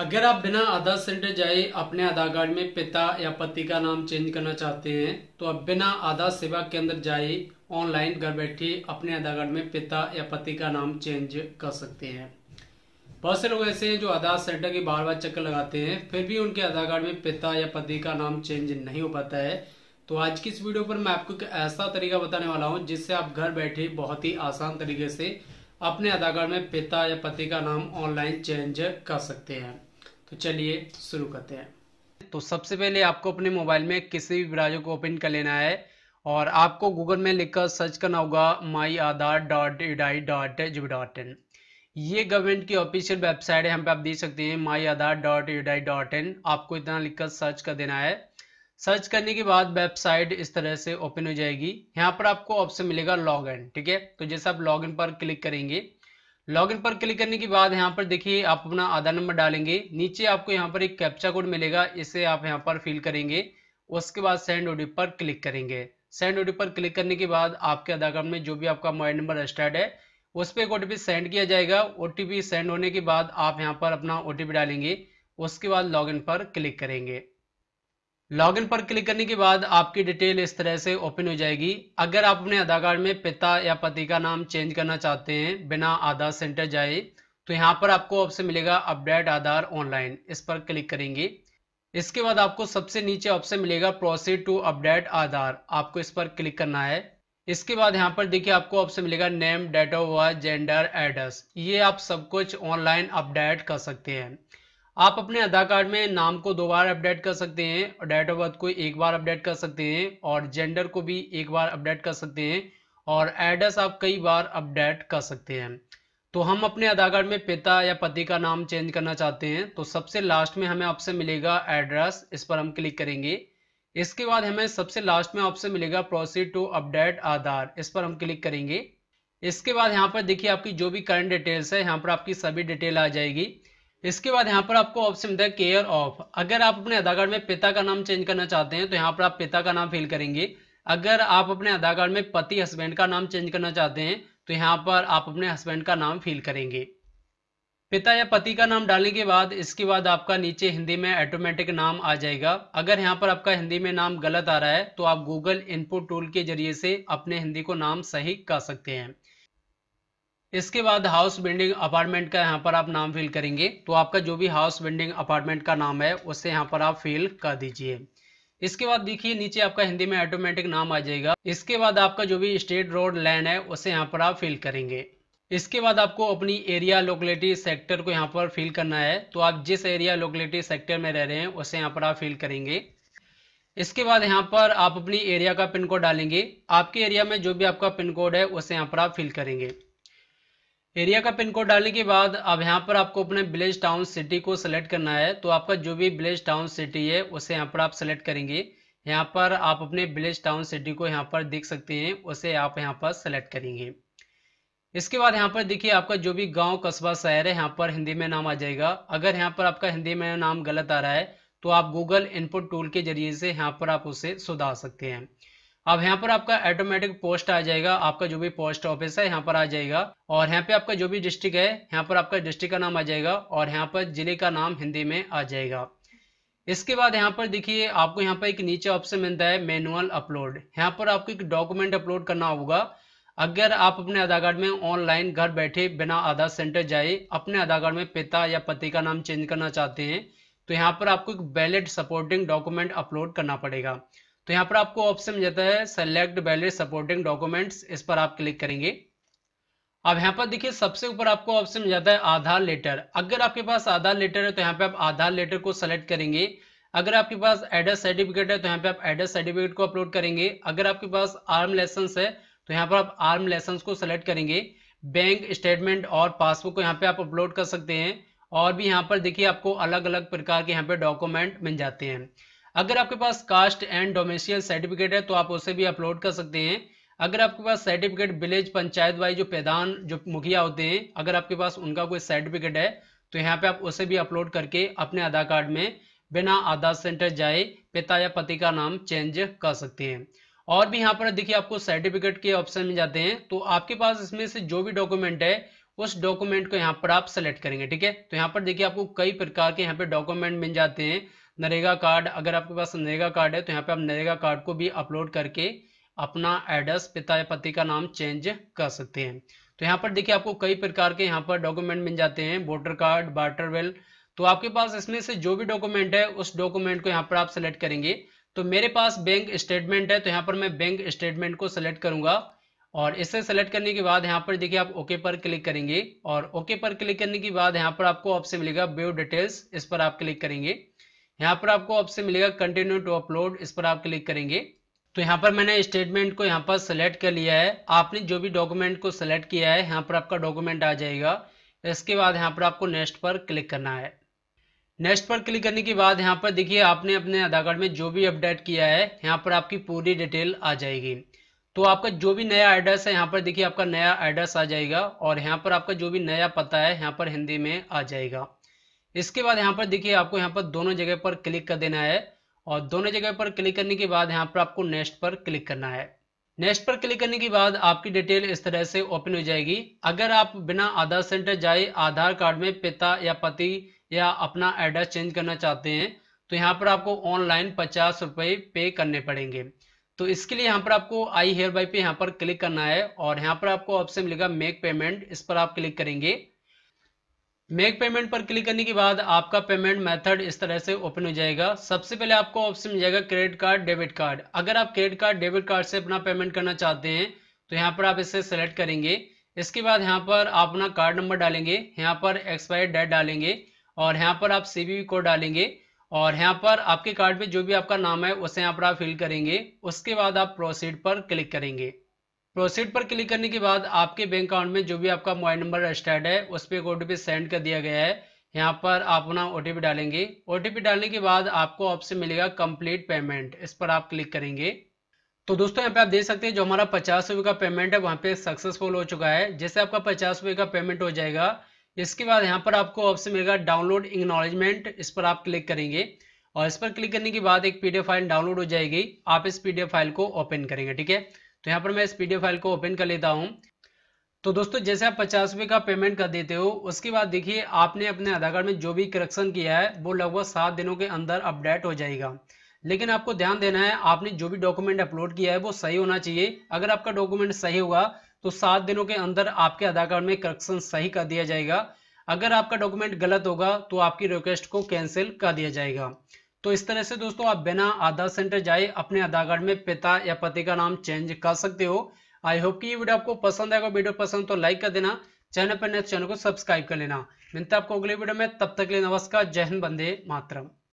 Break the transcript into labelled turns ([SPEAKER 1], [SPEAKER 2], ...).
[SPEAKER 1] अगर आप बिना आधार सेंटर जाए अपने आधार कार्ड में पिता या पति का नाम चेंज करना चाहते हैं तो आप बिना आधार सेवा केंद्र जाए ऑनलाइन घर बैठे अपने आधार कार्ड में पिता या पति का नाम चेंज कर सकते हैं बहुत से लोग ऐसे हैं जो आधार सेंटर के बार बार चक्कर लगाते हैं फिर भी उनके आधार कार्ड में पिता या पति का नाम चेंज नहीं हो पाता है तो आज की इस वीडियो पर मैं आपको एक ऐसा तरीका बताने वाला हूँ जिससे आप घर बैठे बहुत ही आसान तरीके से अपने आधार कार्ड में पिता या पति का नाम ऑनलाइन चेंज कर सकते हैं तो चलिए शुरू करते हैं तो सबसे पहले आपको अपने मोबाइल में किसी भी ब्राउजर को ओपन कर लेना है और आपको गूगल में लिखकर सर्च करना होगा my Aadhaar dot UIDAI dot G dot in ये गवर्नमेंट की ऑफिशियल वेबसाइट है यहाँ पे आप देख सकते हैं माई Aadhaar dot UIDAI dot in आपको इतना लिखकर सर्च कर देना है सर्च करने के बाद वेबसाइट इस तरह से ओपन हो जाएगी यहाँ पर आपको ऑप्शन मिलेगा लॉग इन ठीक है तो जैसे आप लॉग इन पर क्लिक करेंगे लॉगिन पर क्लिक करने के बाद यहाँ पर देखिए आप अपना आधार नंबर डालेंगे नीचे आपको यहाँ पर एक कैप्चा कोड मिलेगा इसे आप यहाँ पर फिल करेंगे उसके बाद सेंड ओडी पर क्लिक करेंगे सेंड ओडी पर क्लिक करने के बाद आपके आधार कार्ड में जो भी आपका मोबाइल नंबर रजिस्टर्ड है उस पर एक ओ सेंड किया जाएगा ओ सेंड होने के बाद आप यहाँ पर अपना ओ डालेंगे उसके बाद लॉग पर क्लिक करेंगे लॉगिन पर क्लिक करने के बाद आपकी डिटेल इस तरह से ओपन हो जाएगी अगर आप अपने आधार कार्ड में पिता या पति का नाम चेंज करना चाहते हैं बिना आधार सेंटर जाए तो यहाँ पर आपको ऑप्शन मिलेगा अपडेट आधार ऑनलाइन इस पर क्लिक करेंगे इसके बाद आपको सबसे नीचे ऑप्शन मिलेगा प्रोसीड टू अपडेट आधार आपको इस पर क्लिक करना है इसके बाद यहाँ पर देखिए आपको ऑप्शन मिलेगा name date of birth gender address ये आप सब कुछ ऑनलाइन अपडेट कर सकते हैं आप अपने आधार कार्ड में नाम को दो बार अपडेट कर सकते हैं और डेट ऑफ बर्थ को एक बार अपडेट कर सकते हैं और जेंडर को भी एक बार अपडेट कर सकते हैं और एड्रेस आप कई बार अपडेट कर सकते हैं तो हम अपने आधार कार्ड में पिता या पति का नाम चेंज करना चाहते हैं तो सबसे लास्ट में हमें आपसे मिलेगा एड्रेस इस पर हम क्लिक करेंगे इसके बाद हमें सबसे लास्ट में आपसे मिलेगा प्रोसीड टू अपडेट आधार इस पर हम क्लिक करेंगे इसके बाद यहाँ पर देखिए आपकी जो भी करंट डिटेल्स है यहाँ पर आपकी सभी डिटेल आ जाएगी इसके बाद यहाँ पर आपको ऑप्शन मिलता है केयर ऑफ अगर आप अपने आधार कार्ड में पिता का नाम चेंज करना चाहते हैं तो यहाँ पर आप पिता का नाम फिल करेंगे अगर आप अपने आधार कार्ड में पति हस्बैंड का नाम चेंज करना चाहते हैं तो यहाँ पर आप अपने हस्बैंड का नाम फिल करेंगे पिता या पति का नाम डालने के बाद इसके बाद आपका नीचे हिंदी में ऑटोमेटिक नाम आ जाएगा अगर यहाँ पर आपका हिंदी में नाम गलत आ रहा है तो आप गूगल इनपुट टूल के जरिए से अपने हिंदी को नाम सही कर सकते हैं इसके बाद हाउस बिल्डिंग अपार्टमेंट का यहाँ पर आप नाम फिल करेंगे तो आपका जो भी हाउस बिल्डिंग अपार्टमेंट का नाम है उसे यहाँ पर आप फिल कर दीजिए इसके बाद देखिए नीचे आपका हिंदी में ऑटोमेटिक नाम आ जाएगा इसके बाद आपका जो भी स्टेट रोड लैंड है उसे यहाँ पर आप फिल करेंगे इसके बाद आपको अपनी एरिया लोकलिटी सेक्टर को यहाँ पर फिल करना है तो आप जिस एरिया लोकलिटी सेक्टर में रह रहे हैं उसे यहाँ पर आप फिल करेंगे इसके बाद यहाँ पर आप अपनी एरिया का पिन कोड डालेंगे आपके एरिया में जो भी आपका पिन कोड है उसे यहाँ पर आप फिल करेंगे एरिया का पिन कोड डालने के बाद अब यहाँ पर आपको अपने विलेज टाउन सिटी को सिलेक्ट करना है तो आपका जो भी विलेज टाउन सिटी है उसे यहाँ पर आप सेलेक्ट करेंगे यहाँ पर आप अपने विलेज टाउन सिटी को यहाँ पर देख सकते हैं उसे आप यहाँ पर सेलेक्ट करेंगे इसके बाद यहाँ पर देखिए आपका जो भी गांव कस्बा शहर है यहाँ पर हिंदी में नाम आ जाएगा अगर यहाँ पर आपका हिंदी में नाम गलत आ रहा है तो आप गूगल इनपुट टूल के जरिए से यहाँ पर आप उसे सुधार सकते हैं अब यहाँ पर आपका ऑटोमेटिक पोस्ट आ जाएगा आपका जो भी पोस्ट ऑफिस है यहाँ पर आ जाएगा और यहाँ पे आपका जो भी डिस्ट्रिक्ट है यहाँ पर आपका डिस्ट्रिक्ट का नाम आ जाएगा और यहाँ पर जिले का नाम हिंदी में आ जाएगा इसके बाद यहाँ पर देखिए आपको यहाँ पर एक नीचे ऑप्शन मिलता है मैनुअल अपलोड यहाँ पर आपको एक डॉक्यूमेंट अपलोड करना होगा अगर आप अपने आधार कार्ड में ऑनलाइन घर बैठे बिना आधार सेंटर जाए अपने आधार कार्ड में पिता या पति का नाम चेंज करना चाहते हैं तो यहाँ पर आपको एक वैलिड सपोर्टिंग डॉक्यूमेंट अपलोड करना पड़ेगा तो यहाँ पर आपको ऑप्शन मिल जाता है सेलेक्ट वैलिड सपोर्टिंग डॉक्यूमेंट्स इस पर आप क्लिक करेंगे अब यहाँ पर देखिए सबसे ऊपर आपको ऑप्शन मिल जाता है आधार लेटर अगर आपके पास आधार लेटर है तो यहाँ पे आप आधार लेटर को सेलेक्ट करेंगे अगर आपके पास एड्रेस सर्टिफिकेट है तो यहाँ पे आप एड्रेस सर्टिफिकेट को अपलोड करेंगे अगर आपके पास आर्म लाइसेंस है तो यहाँ पर आप आर्म लाइसेंस को सेलेक्ट करेंगे बैंक स्टेटमेंट और पासबुक को यहाँ पे आप अपलोड कर सकते हैं और भी यहाँ पर देखिए आपको अलग अलग प्रकार के यहाँ पे डॉक्यूमेंट मिल जाते हैं अगर आपके पास कास्ट एंड डोमेसियल सर्टिफिकेट है तो आप उसे भी अपलोड कर सकते हैं अगर आपके पास सर्टिफिकेट विलेज पंचायत वाइज जो पैदान जो मुखिया होते हैं अगर आपके पास उनका कोई सर्टिफिकेट है तो यहाँ पे आप उसे भी अपलोड करके अपने आधार कार्ड में बिना आधार सेंटर जाए पिता या पति का नाम चेंज कर सकते हैं और भी यहाँ पर देखिए आपको सर्टिफिकेट के ऑप्शन में जाते हैं तो आपके पास इसमें से जो भी डॉक्यूमेंट है उस डॉक्यूमेंट को यहाँ पर आप सेलेक्ट करेंगे ठीक है तो यहाँ पर देखिए आपको कई प्रकार के यहाँ पे डॉक्यूमेंट मिल जाते हैं नरेगा कार्ड अगर आपके पास नरेगा कार्ड है तो यहाँ पे आप नरेगा कार्ड को भी अपलोड करके अपना एड्रेस पिता या पति का नाम चेंज कर सकते हैं तो यहाँ पर देखिए आपको कई प्रकार के यहाँ पर डॉक्यूमेंट मिल जाते हैं वोटर कार्ड बार्टर वेल तो आपके पास इसमें से जो भी डॉक्यूमेंट है उस डॉक्यूमेंट को यहाँ पर आप सेलेक्ट करेंगे तो मेरे पास बैंक स्टेटमेंट है तो यहाँ पर मैं बैंक स्टेटमेंट को सेलेक्ट करूंगा और इसे सेलेक्ट करने के बाद यहाँ पर देखिए आप ओके पर क्लिक करेंगे और ओके पर क्लिक करने के बाद यहाँ पर आपको ऑप्शन मिलेगा व्यू डिटेल्स इस पर आप क्लिक करेंगे यहाँ पर आपको ऑप्शन मिलेगा कंटिन्यू टू अपलोड इस पर आप क्लिक करेंगे तो यहाँ पर मैंने स्टेटमेंट को यहाँ पर सेलेक्ट कर लिया है आपने जो भी डॉक्यूमेंट को सेलेक्ट किया है यहाँ पर आपका डॉक्यूमेंट आ जाएगा इसके बाद यहाँ पर आपको नेक्स्ट पर क्लिक करना है नेक्स्ट पर क्लिक करने के बाद यहाँ पर देखिए आपने अपने आधार कार्ड में जो भी अपडेट किया है यहाँ पर आपकी पूरी डिटेल आ जाएगी तो आपका जो भी नया एड्रेस है यहाँ पर देखिए आपका नया एड्रेस आ जाएगा और यहाँ पर आपका जो भी नया पता है यहाँ पर हिंदी में आ जाएगा इसके बाद यहाँ पर देखिए आपको यहाँ पर दोनों जगह पर क्लिक कर देना है और दोनों जगह पर क्लिक करने के बाद यहाँ पर आपको नेक्स्ट पर क्लिक करना है नेक्स्ट पर क्लिक करने के बाद आपकी डिटेल इस तरह से ओपन हो जाएगी अगर आप बिना आधार सेंटर जाए आधार कार्ड में पिता या पति या अपना एड्रेस चेंज करना चाहते हैं तो यहाँ पर आपको ऑनलाइन पचास रुपये पे करने पड़ेंगे तो इसके लिए यहाँ पर आपको आई हेयर बाई पे यहाँ पर क्लिक करना है और यहाँ पर आपको ऑप्शन मिलेगा मेक पेमेंट इस पर आप क्लिक करेंगे मेक पेमेंट पर क्लिक करने के बाद आपका पेमेंट मेथड इस तरह से ओपन हो जाएगा सबसे पहले आपको ऑप्शन मिल जाएगा क्रेडिट कार्ड डेबिट कार्ड अगर आप क्रेडिट कार्ड डेबिट कार्ड से अपना पेमेंट करना चाहते हैं तो यहाँ पर आप इसे सेलेक्ट करेंगे इसके बाद यहाँ पर आप अपना कार्ड नंबर डालेंगे यहाँ पर एक्सपायर डेट डालेंगे और यहाँ पर आप सी कोड डालेंगे और यहाँ पर आपके कार्ड पे जो भी आपका नाम है उसे यहाँ पर आप फिल करेंगे उसके बाद आप प्रोसीड पर क्लिक करेंगे प्रोसीड पर क्लिक करने के बाद आपके बैंक अकाउंट में जो भी आपका मोबाइल नंबर रजिस्टर्ड है उस पर एक ओ सेंड कर दिया गया है यहाँ पर आप अपना ओ डालेंगे ओ डालने के बाद आपको ऑप्शन मिलेगा कंप्लीट पेमेंट इस पर आप क्लिक करेंगे तो दोस्तों यहाँ पे आप देख सकते हैं जो हमारा पचास रुपये का पेमेंट है वहाँ पे सक्सेसफुल हो चुका है जैसे आपका पचास रुपये का पेमेंट हो जाएगा इसके बाद यहाँ पर आपको ऑप्शन मिलेगा डाउनलोड इंगनॉलेजमेंट इस पर आप क्लिक करेंगे और इस पर क्लिक करने के बाद एक पीडीएफ फाइल डाउनलोड हो जाएगी आप इस एफ फाइल को ओपन करेंगे ठीक है तो यहाँ पर मैं इस पीडीएफ फाइल को ओपन कर लेता हूँ तो दोस्तों जैसे आप पचास रुपये का पेमेंट कर देते हो उसके बाद देखिए आपने अपने आधार कार्ड में जो भी करेक्शन किया है वो लगभग सात दिनों के अंदर अपडेट हो जाएगा लेकिन आपको ध्यान देना है आपने जो भी डॉक्यूमेंट अपलोड किया है वो सही होना चाहिए अगर आपका डॉक्यूमेंट सही होगा तो सात दिनों के अंदर आपके आधार कार्ड में करेक्शन सही कर दिया जाएगा अगर आपका डॉक्यूमेंट गलत होगा तो आपकी रिक्वेस्ट को कैंसिल कर दिया जाएगा तो इस तरह से दोस्तों आप बिना आधार सेंटर जाए अपने आधार कार्ड में पिता या पति का नाम चेंज कर सकते हो आई होप कि ये वीडियो आपको पसंद आएगा वीडियो पसंद तो लाइक कर देना चैनल पर नेक्स्ट तो चैनल को सब्सक्राइब कर लेना मिलते आपको अगले वीडियो में तब तक के लिए नमस्कार जय हिंद बंदे मातरम